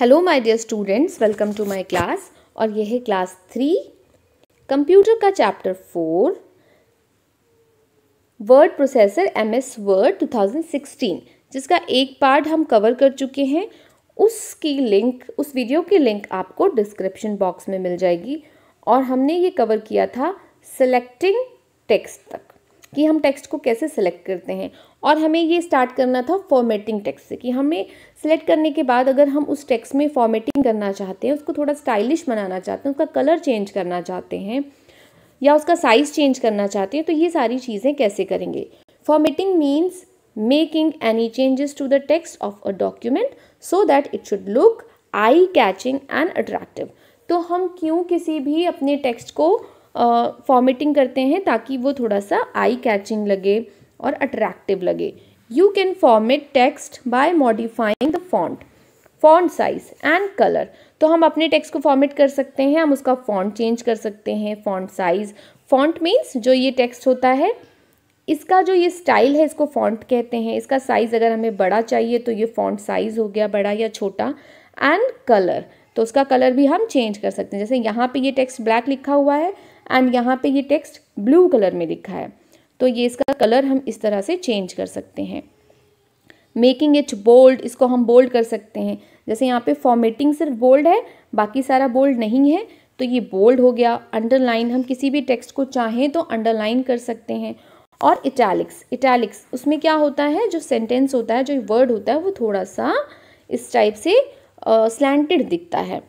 Hello my dear students welcome to my class और यह है क्लास थ्री कंप्यूटर का chapter four word processor M S word 2016 जिसका एक पार्ट हम कवर कर चुके हैं उसकी लिंक उस वीडियो की लिंक आपको डिस्क्रिप्शन बॉक्स में मिल जाएगी और हमने ये कवर किया था सेलेक्टिंग टेक्स्ट तक कि हम टेक्स्ट को कैसे सेलेक्ट करते हैं और हमें ये स्टार्ट करना था फॉर्मेटिंग टेक्स्ट से कि हमें सेलेक्ट करने के बाद अगर हम उस टेक्स्ट में फॉर्मेटिंग करना चाहते हैं उसको थोड़ा स्टाइलिश बनाना चाहते हैं उसका कलर चेंज करना चाहते हैं या उसका साइज़ चेंज करना चाहते हैं तो ये सारी चीज़ें कैसे करेंगे formatting means making any changes to the text of a document so that it should look eye catching and attractive तो हम क्यों किसी भी अपने टेक्स्ट को फॉर्मेटिंग करते हैं ताकि वो थोड़ा सा आई कैचिंग लगे और अट्रैक्टिव लगे you can format text by modifying the font font size and colour तो हम अपने टेक्स्ट को फॉर्मेट कर सकते हैं हम उसका फॉन्ट चेंज कर सकते हैं फॉन्ट साइज फॉन्ट मीन्स जो ये टेक्स्ट होता है इसका जो ये स्टाइल है इसको फॉन्ट कहते हैं इसका साइज़ अगर हमें बड़ा चाहिए तो ये फॉन्ट साइज़ हो गया बड़ा या छोटा एंड कलर तो उसका कलर भी हम चेंज कर सकते हैं जैसे यहाँ पे ये टेक्स्ट ब्लैक लिखा हुआ है एंड यहाँ पे ये टेक्स्ट ब्लू कलर में लिखा है तो ये इसका कलर हम इस तरह से चेंज कर सकते हैं मेकिंग इट बोल्ड इसको हम बोल्ड कर सकते हैं जैसे यहाँ पे फॉर्मेटिंग सिर्फ बोल्ड है बाकी सारा बोल्ड नहीं है तो ये बोल्ड हो गया अंडरलाइन हम किसी भी टेक्स्ट को चाहें तो अंडरलाइन कर सकते हैं और इटैलिक्स इटैलिक्स उसमें क्या होता है जो सेंटेंस होता है जो वर्ड होता है वो थोड़ा सा इस टाइप से स्लैंटेड uh, दिखता है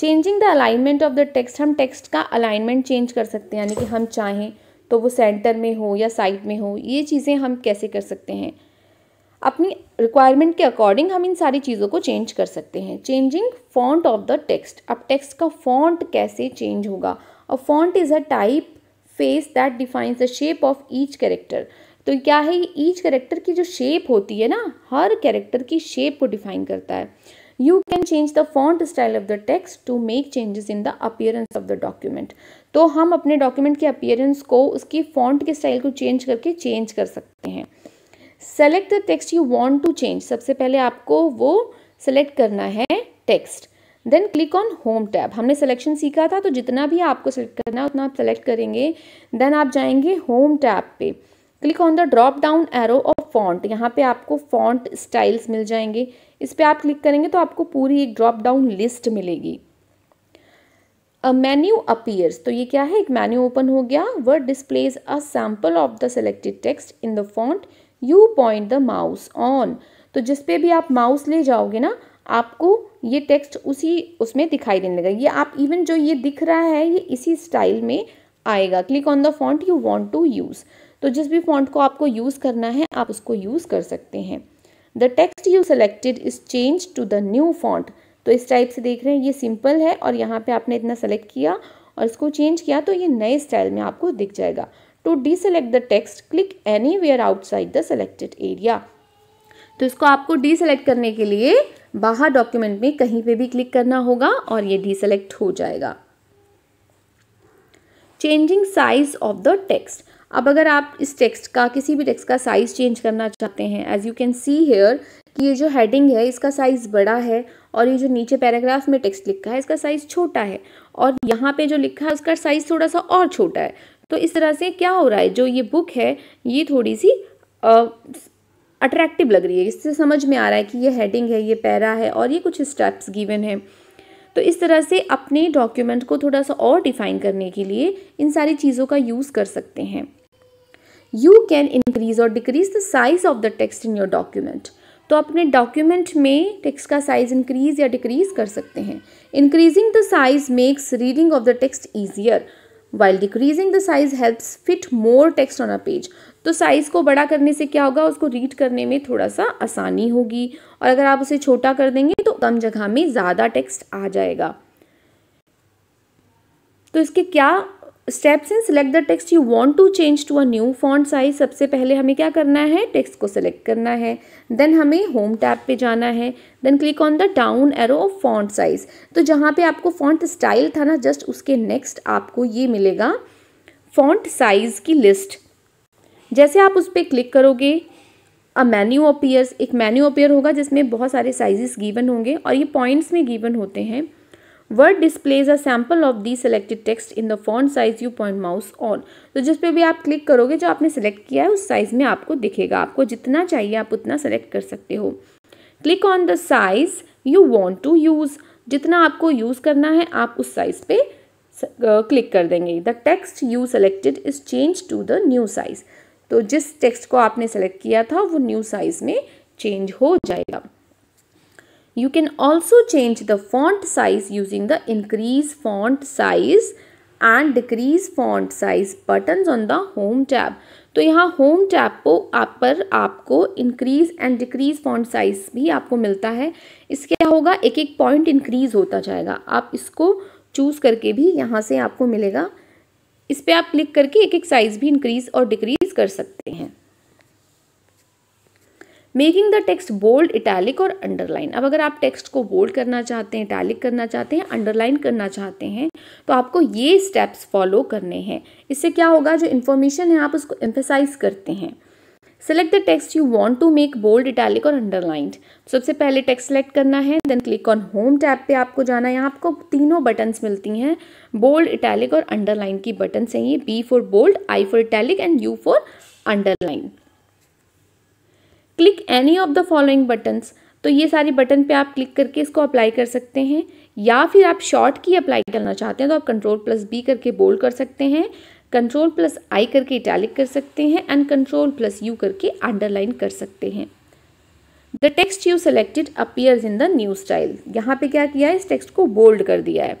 changing the alignment of the text हम टेक्स्ट का अलाइनमेंट चेंज कर सकते हैं यानी कि हम चाहें तो वो सेंटर में हो या साइड में हो ये चीज़ें हम कैसे कर सकते हैं अपनी रिक्वायरमेंट के अकॉर्डिंग हम इन सारी चीज़ों को चेंज कर सकते हैं changing font of the text अब टेक्स्ट का फॉन्ट कैसे चेंज होगा और font is a typeface that defines the shape of each character तो क्या है ईच कैरेक्टर की जो शेप होती है ना हर कैरेक्टर की शेप को डिफाइन करता है you can change the font style of the text to make changes in the appearance of the document तो हम अपने डॉक्यूमेंट के अपियरेंस को उसकी फॉन्ट के स्टाइल को चेंज करके चेंज कर सकते हैं select the text you want to change सबसे पहले आपको वो सेलेक्ट करना है text then click on home tab हमने सिलेक्शन सीखा था तो जितना भी आपको सेलेक्ट करना है उतना आप सेलेक्ट करेंगे देन आप जाएंगे होम टैब पे click on the drop down arrow font यहाँ पे आपको फॉन्ट स्टाइल्स मिल जाएंगे इस पर आप क्लिक करेंगे तो आपको पूरी एक ड्रॉप डाउन लिस्ट मिलेगी अ मेन्यू अपीयर्स तो ये क्या है एक मेन्यू ओपन हो गया word displays a sample of the selected text in the font you point the mouse on तो जिस पे भी आप माउस ले जाओगे ना आपको ये टेक्स्ट उसी उसमें दिखाई देने लगेगा ये आप इवन जो ये दिख रहा है ये इसी स्टाइल में आएगा click on the font you want to use तो जिस भी फॉन्ट को आपको यूज़ करना है आप उसको यूज़ कर सकते हैं the text you selected is change to the new font तो इस टाइप से देख रहे हैं ये सिंपल है और यहाँ पे आपने इतना सेलेक्ट किया और इसको चेंज किया तो ये नए स्टाइल में आपको दिख जाएगा to deselect the text click anywhere outside the selected area तो इसको आपको डी सेलेक्ट करने के लिए बाहर डॉक्यूमेंट में कहीं पे भी क्लिक करना होगा और ये डी सेलेक्ट हो जाएगा changing size of the text अब अगर आप इस टेक्स्ट का किसी भी टेक्स्ट का साइज़ चेंज करना चाहते हैं as you can see here कि ये जो हेडिंग है इसका साइज़ बड़ा है और ये जो नीचे पैराग्राफ में टेक्स्ट लिखा है इसका साइज़ छोटा है और यहाँ पे जो लिखा है उसका साइज़ थोड़ा सा और छोटा है तो इस तरह से क्या हो रहा है जो ये बुक है ये थोड़ी सी अट्रैक्टिव लग रही है इससे समझ में आ रहा है कि ये हेडिंग है ये पैरा है और ये कुछ स्टेप्स गिवन है तो इस तरह से अपने डॉक्यूमेंट को थोड़ा सा और डिफाइन करने के लिए इन सारी चीज़ों का यूज़ कर सकते हैं यू कैन इंक्रीज और decrease the size of the text in your document तो अपने डॉक्यूमेंट में टेक्स्ट का साइज इंक्रीज या डिक्रीज कर सकते हैं increasing the size makes reading of the text easier while decreasing the size helps fit more text on a page तो size को बड़ा करने से क्या होगा उसको रीड करने में थोड़ा सा आसानी होगी और अगर आप उसे छोटा कर देंगे कम जगह में ज़्यादा टेक्स्ट आ जाएगा तो इसके क्या स्टेप्स हैं select the text you want to change to a new font size सबसे पहले हमें क्या करना है टेक्स्ट को सेलेक्ट करना है देन हमें होम टैब पे जाना है then click on the down arrow of font size तो जहाँ पे आपको फॉन्ट स्टाइल था ना जस्ट उसके नेक्स्ट आपको ये मिलेगा फॉन्ट साइज़ की लिस्ट जैसे आप उस पर क्लिक करोगे अ मेन्यू अपीयर्स एक मेन्यू अपीयर होगा जिसमें बहुत सारे साइजेस गिवन होंगे और ये पॉइंट्स में गिवन होते हैं word displays a sample of the selected text in the font size you point mouse on तो जिस पे भी आप क्लिक करोगे जो आपने सेलेक्ट किया है उस साइज़ में आपको दिखेगा आपको जितना चाहिए आप उतना सेलेक्ट कर सकते हो click on the size you want to use जितना आपको यूज़ करना है आप उस साइज़ पे क्लिक कर देंगे the text you selected is change to the new size तो जिस टेक्स्ट को आपने सेलेक्ट किया था वो न्यू साइज में चेंज हो जाएगा you can also change the font size using the increase font size and decrease font size button on the home tab तो यहाँ होम टैब को आप पर आपको increase and decrease font size भी आपको मिलता है इसके क्या होगा एक एक पॉइंट इंक्रीज होता जाएगा आप इसको चूज करके भी यहाँ से आपको मिलेगा इस पर आप क्लिक करके एक एक साइज भी इंक्रीज और डिक्रीज कर सकते हैं making the text bold italic और अंडरलाइन अब अगर आप टेक्स्ट को बोल्ड करना चाहते हैं इटैलिक करना चाहते हैं अंडरलाइन करना चाहते हैं तो आपको ये स्टेप्स फॉलो करने हैं इससे क्या होगा जो इन्फॉर्मेशन है आप उसको एम्फेसाइज करते हैं select the text you want to make bold italic और अंडरलाइंड सबसे पहले टेक्स्ट सेलेक्ट करना है then click on home tab पे आपको जाना है यहाँ आपको तीनों बटन्स मिलती हैं बोल्ड इटैलिक और अंडरलाइन की बटन से ये B for bold I for italic and U for underline click any of the following buttons तो ये सारी बटन पे आप क्लिक करके इसको अप्लाई कर सकते हैं या फिर आप शॉर्ट की अप्लाई करना चाहते हैं तो आप कंट्रोल प्लस बी करके बोल्ड कर सकते हैं कंट्रोल प्लस आई करके इटैलिक कर सकते हैं एंड कंट्रोल प्लस यू करके अंडरलाइन कर सकते हैं the text you selected appears in the new style यहाँ पे क्या किया है इस टेक्स्ट को बोल्ड कर दिया है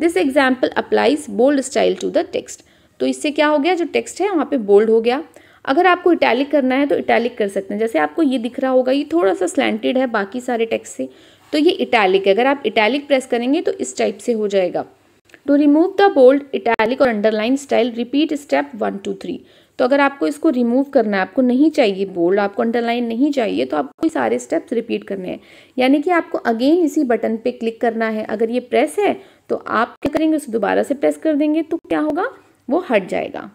this example applies bold style to the text तो इससे क्या हो गया जो टेक्स्ट है वहाँ पे बोल्ड हो गया अगर आपको इटैलिक करना है तो इटैलिक कर सकते हैं जैसे आपको ये दिख रहा होगा ये थोड़ा सा स्लैंटेड है बाकी सारे टेक्स्ट से तो ये इटैलिक है अगर आप इटैलिक प्रेस करेंगे तो इस टाइप से हो जाएगा to remove the bold italic और underline style repeat step one two three तो अगर आपको इसको रिमूव करना है आपको नहीं चाहिए बोल्ड आपको अंडरलाइन नहीं चाहिए तो आपको सारे स्टेप्स रिपीट करने हैं यानी कि आपको अगेन इसी बटन पे क्लिक करना है अगर ये प्रेस है तो आप क्या करेंगे उसे दोबारा से प्रेस कर देंगे तो क्या होगा वो हट जाएगा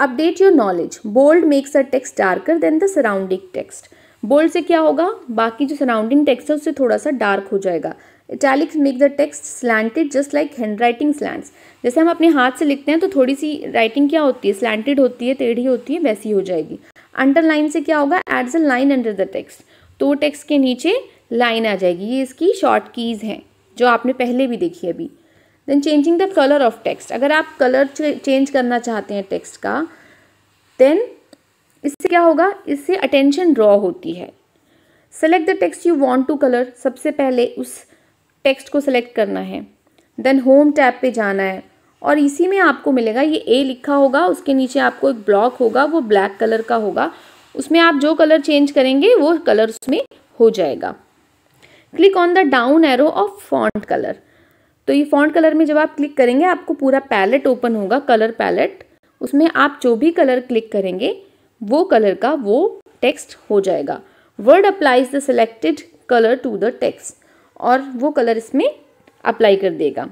update your knowledge bold makes a text darker than the surrounding text bold से क्या होगा बाकी जो सराउंडिंग टेक्स्ट है उससे थोड़ा सा डार्क हो जाएगा italics make the text slanted just like hand writing slants जैसे हम अपने हाथ से लिखते हैं तो थोड़ी सी राइटिंग क्या होती है स्लैंटेड होती है टेढ़ी होती है वैसी हो जाएगी अंडरलाइन से क्या होगा adds a line under the text तो टेक्स्ट के नीचे लाइन आ जाएगी ये इसकी शॉर्ट कीज़ हैं जो आपने पहले भी देखी अभी then changing the colour of text अगर आप कलर चेंज करना चाहते हैं टेक्स्ट का देन इससे क्या होगा इससे अटेंशन ड्रॉ होती है select the text you want to colour सबसे पहले उस टेक्स्ट को सेलेक्ट करना है देन होम टैब पे जाना है और इसी में आपको मिलेगा ये ए लिखा होगा उसके नीचे आपको एक ब्लॉक होगा वो ब्लैक कलर का होगा उसमें आप जो कलर चेंज करेंगे वो कलर उसमें हो जाएगा click on the down arrow of font colour तो ये फॉन्ट कलर में जब आप क्लिक करेंगे आपको पूरा पैलेट ओपन होगा कलर पैलेट उसमें आप जो भी कलर क्लिक करेंगे वो कलर का वो टेक्स्ट हो जाएगा Word applies the selected colour to the text और वो कलर इसमें अप्लाई कर देगा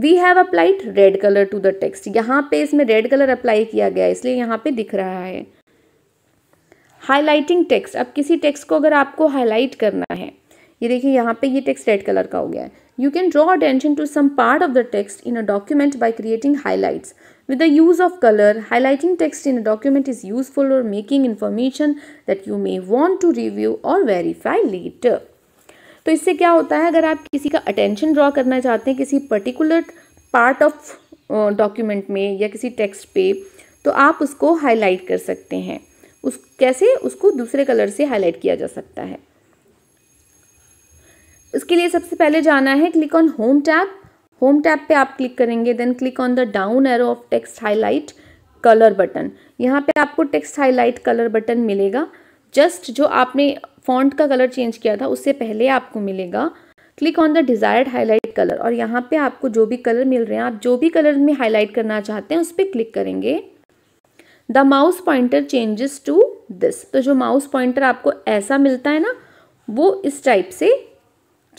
we have applied red colour to the text यहाँ पे इसमें रेड कलर अप्लाई किया गया इसलिए यहाँ पे दिख रहा है हाईलाइटिंग टेक्स्ट अब किसी टेक्स्ट को अगर आपको हाईलाइट करना है ये देखिए यहाँ पे ये टेक्स्ट रेड कलर का हो गया है you can draw attention to some part of the text in a document by creating highlights With the use of color, highlighting text in a document is useful for making information that you may want to review or verify later. तो इससे क्या होता है अगर आप किसी का attention draw करना चाहते हैं किसी पर्टिकुलर पार्ट ऑफ डॉक्यूमेंट में या किसी टेक्स्ट पे तो आप उसको हाईलाइट कर सकते हैं उस कैसे उसको दूसरे कलर से हाईलाइट किया जा सकता है उसके लिए सबसे पहले जाना है click on home tab Home tab पे आप क्लिक करेंगे then click on the down arrow of text highlight colour button यहाँ पे आपको टेक्स्ट हाईलाइट कलर बटन मिलेगा जस्ट जो आपने फॉन्ट का कलर चेंज किया था उससे पहले आपको मिलेगा click on the desired highlight colour और यहाँ पे आपको जो भी कलर मिल रहे हैं आप जो भी कलर में हाईलाइट करना चाहते हैं उस पर क्लिक करेंगे the mouse pointer changes to this तो जो माउस पॉइंटर आपको ऐसा मिलता है ना वो इस टाइप से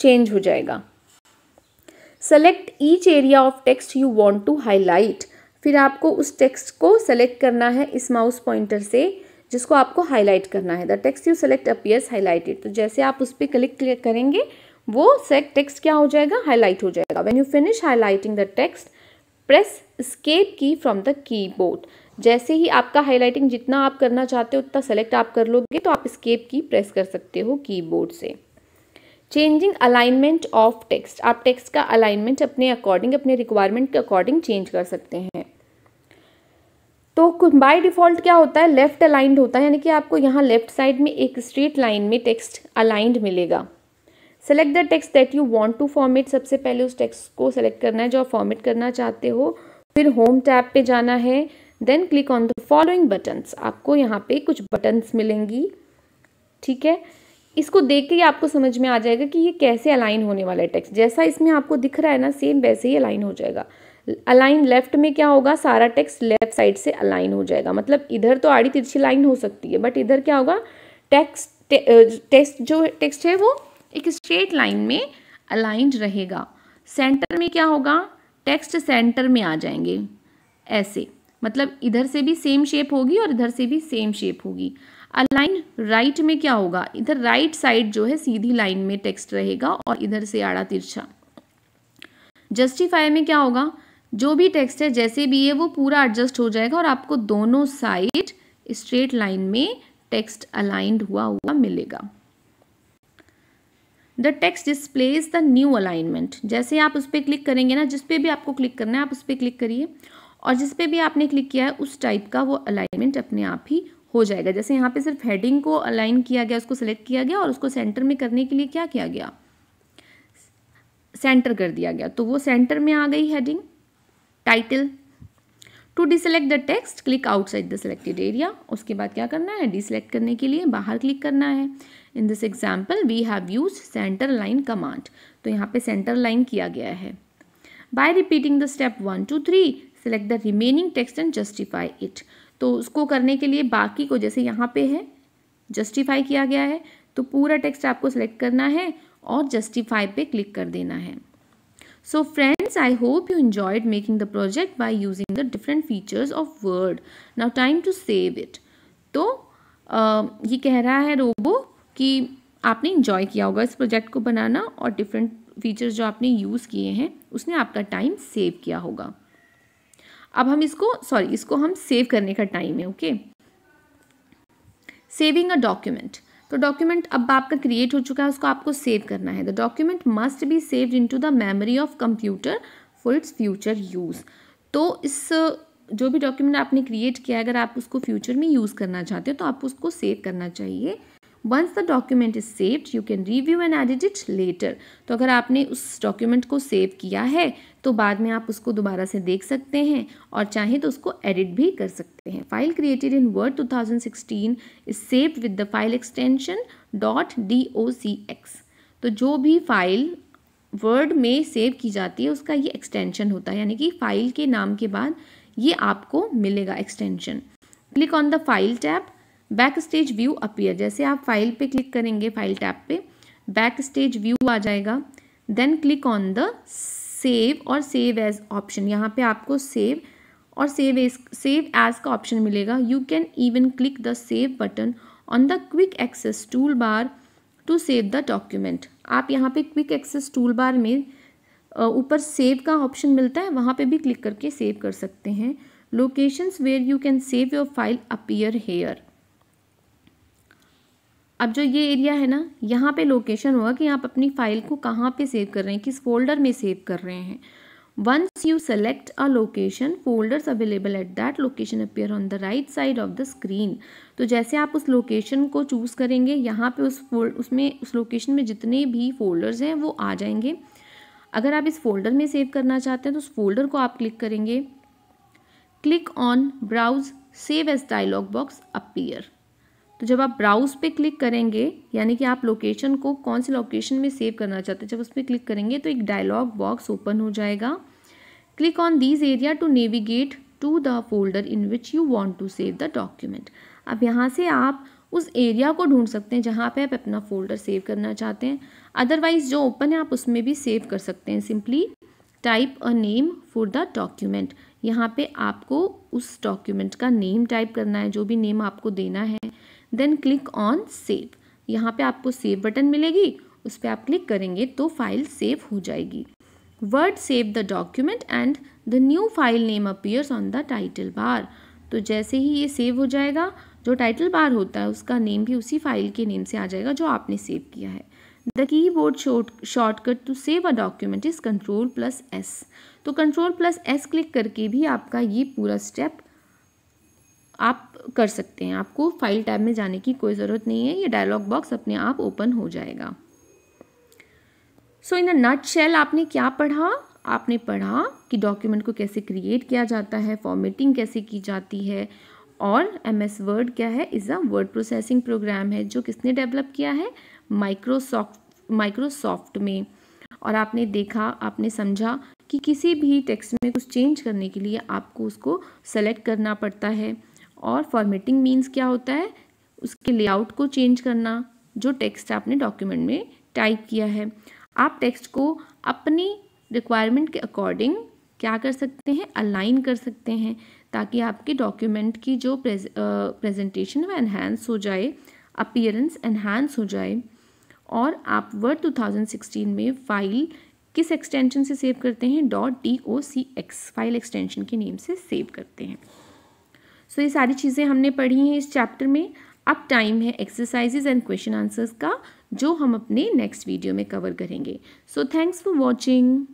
चेंज हो जाएगा select each area of text you want to highlight फिर आपको उस टेक्स्ट को सेलेक्ट करना है इस माउस पॉइंटर से जिसको आपको हाईलाइट करना है the text you select appears highlighted तो जैसे आप उस पर क्लिक करेंगे वो सेलेक्ट टेक्स्ट क्या हो जाएगा हाईलाइट हो जाएगा when you finish highlighting the text press escape key from the keyboard जैसे ही आपका हाईलाइटिंग जितना आप करना चाहते हो उतना सेलेक्ट आप कर लोगे तो आप स्केप की प्रेस कर सकते हो कीबोर्ड से चेंजिंग अलाइनमेंट ऑफ टेक्स्ट आप टेक्स्ट का अलाइनमेंट अपने अकॉर्डिंग अपने रिक्वायरमेंट के अकॉर्डिंग चेंज कर सकते हैं तो बाय डिफ़ॉल्ट क्या होता है लेफ़्ट अलाइंड होता है यानी कि आपको यहाँ लेफ़्ट साइड में एक स्ट्रेट लाइन में टेक्स्ट अलाइंड मिलेगा select the text that you want to format सबसे पहले उस टेक्स्ट को सेलेक्ट करना है जो आप फॉर्मेट करना चाहते हो फिर होम टैब पे जाना है then click on the following buttons आपको यहाँ पे कुछ बटन्स मिलेंगी ठीक है इसको देख के आपको समझ में आ जाएगा कि ये कैसे अलाइन होने वाला है टेक्स्ट जैसा इसमें आपको दिख रहा है ना सेम वैसे ही अलाइन हो जाएगा अलाइन लेफ्ट में क्या होगा सारा टेक्स्ट लेफ्ट साइड से अलाइन हो जाएगा मतलब इधर तो आड़ी तिरछी लाइन हो सकती है बट इधर क्या होगा टेक्स्ट टेक्स्ट जो टेक्स्ट है वो एक स्ट्रेट लाइन में अलाइंड रहेगा सेंटर में क्या होगा टेक्स्ट सेंटर में आ जाएंगे ऐसे मतलब इधर से भी सेम शेप होगी और इधर से भी सेम शेप होगी अलाइन राइट में क्या होगा इधर राइट साइड जो है सीधी लाइन में टेक्स्ट रहेगा और इधर से आड़ा तिरछा जस्टिफाई में क्या होगा जो भी टेक्स्ट है जैसे भी है वो पूरा एडजस्ट हो जाएगा और आपको दोनों साइड स्ट्रेट लाइन में टेक्स्ट अलाइंड हुआ हुआ मिलेगा the text displays the new alignment जैसे आप उस पर क्लिक करेंगे ना जिसपे भी आपको क्लिक करना है आप उस पर क्लिक करिए और जिसपे भी आपने क्लिक किया है उस टाइप का वो अलाइनमेंट अपने आप ही हो जाएगा जैसे यहाँ पे सिर्फ हेडिंग को अलाइन किया गया उसको सेलेक्ट किया गया और उसको सेंटर में करने के लिए क्या किया गया सेंटर कर दिया गया तो वो सेंटर में आ गई heading title to deselect the text click outside the selected area उसके बाद क्या करना है डिसलेक्ट करने के लिए बाहर क्लिक करना है in this example we have use centre line command तो यहाँ पे सेंटर लाइन किया गया है by repeating the step one two three select the remaining text and justify it तो उसको करने के लिए बाकी को जैसे यहाँ पे है जस्टिफाई किया गया है तो पूरा टेक्स्ट आपको सेलेक्ट करना है और जस्टिफाई पे क्लिक कर देना है so friends I hope you enjoyed making the project by using the different features of Word now time to save it तो आ, ये कह रहा है रोबो कि आपने इंजॉय किया होगा इस प्रोजेक्ट को बनाना और डिफरेंट फीचर्स जो आपने यूज़ किए हैं उसने आपका टाइम सेव किया होगा अब हम इसको सॉरी इसको हम सेव करने का टाइम है ओके सेविंग अ डॉक्यूमेंट तो डॉक्यूमेंट अब आपका क्रिएट हो चुका है उसको आपको सेव करना है the document must be saved into the memory of computer for its future use तो इस जो भी डॉक्यूमेंट आपने क्रिएट किया अगर आप उसको फ्यूचर में यूज़ करना चाहते हो तो आपको उसको सेव करना चाहिए once the document is saved you can review and edit it later तो अगर आपने उस डॉक्यूमेंट को सेव किया है तो बाद में आप उसको दोबारा से देख सकते हैं और चाहें तो उसको एडिट भी कर सकते हैं file created in Word 2016 is saved with the file extension dot D O C X तो जो भी फाइल वर्ड में सेव की जाती है उसका ये एक्सटेंशन होता है यानी कि फाइल के नाम के बाद ये आपको मिलेगा extension click on the file tab backstage view appear जैसे आप फाइल पे क्लिक करेंगे फाइल टैप पे बैक स्टेज व्यू आ जाएगा then click on the save और सेव एज ऑप्शन यहाँ पे आपको सेव और सेव एज सेव एज का ऑप्शन मिलेगा you can even click the save button on the quick access tool bar to save the document आप यहाँ पे क्विक एक्सेस टूल बार में ऊपर सेव का ऑप्शन मिलता है वहाँ पे भी क्लिक करके सेव कर सकते हैं locations where you can save your file appear here अब जो ये एरिया है ना यहाँ पे लोकेशन होगा कि आप अपनी फ़ाइल को कहाँ पे सेव कर रहे हैं किस फोल्डर में सेव कर रहे हैं once you select a location folders available at that location appear on the right side of the screen तो जैसे आप उस लोकेशन को चूज़ करेंगे यहाँ पे उस फोल्ड उसमें उस लोकेशन में जितने भी फोल्डर्स हैं वो आ जाएंगे अगर आप इस फोल्डर में सेव करना चाहते हैं तो उस फोल्डर को आप क्लिक करेंगे click on browse save as dialog box appear तो जब आप ब्राउज पे क्लिक करेंगे यानी कि आप लोकेशन को कौन से लोकेशन में सेव करना चाहते हैं जब उस पर क्लिक करेंगे तो एक डायलॉग बॉक्स ओपन हो जाएगा click on these area to navigate to the folder in which you want to save the document अब यहाँ से आप उस एरिया को ढूंढ सकते हैं जहाँ पे आप अपना फोल्डर सेव करना चाहते हैं अदरवाइज जो ओपन है आप उसमें भी सेव कर सकते हैं simply type a name for the document यहाँ पे आपको उस डॉक्यूमेंट का नेम टाइप करना है जो भी नेम आपको देना है देन क्लिक ऑन सेव यहाँ पे आपको सेव बटन मिलेगी उस पर आप क्लिक करेंगे तो फाइल सेव हो जाएगी Word save the document and the new file name appears on the title bar तो जैसे ही ये सेव हो जाएगा जो टाइटल बार होता है उसका नेम भी उसी फाइल के नेम से आ जाएगा जो आपने सेव किया है the keyboard short shortcut to save a document is control plus S तो कंट्रोल प्लस एस क्लिक करके भी आपका ये पूरा स्टेप आप कर सकते हैं आपको फाइल टैब में जाने की कोई ज़रूरत नहीं है ये डायलॉग बॉक्स अपने आप ओपन हो जाएगा सो इन नट शेल आपने क्या पढ़ा आपने पढ़ा कि डॉक्यूमेंट को कैसे क्रिएट किया जाता है फॉर्मेटिंग कैसे की जाती है और एम एस वर्ड क्या है is a word processing program है जो किसने डेवलप किया है माइक्रोसॉफ्ट माइक्रोसॉफ्ट में और आपने देखा आपने समझा कि किसी भी टेक्स्ट में कुछ चेंज करने के लिए आपको उसको सेलेक्ट करना पड़ता है और फॉर्मेटिंग मीन्स क्या होता है उसके लेआउट को चेंज करना जो टेक्स्ट आपने डॉक्यूमेंट में टाइप किया है आप टेक्स्ट को अपनी रिक्वायरमेंट के अकॉर्डिंग क्या कर सकते हैं अलाइन कर सकते हैं ताकि आपके डॉक्यूमेंट की जो प्रेज, प्रेजेंटेशन वह एनहेंस हो जाए अपियरेंस एनहेंस हो जाए और आप वर्ड 2016 में फाइल किस एक्सटेंशन से सेव करते हैं dot D O C X file extension के नेम से सेव करते हैं सो ये सारी चीज़ें हमने पढ़ी हैं इस चैप्टर में अब टाइम है एक्सरसाइजेज एंड क्वेश्चन आंसर्स का जो हम अपने नेक्स्ट वीडियो में कवर करेंगे सो थैंक्स फॉर वॉचिंग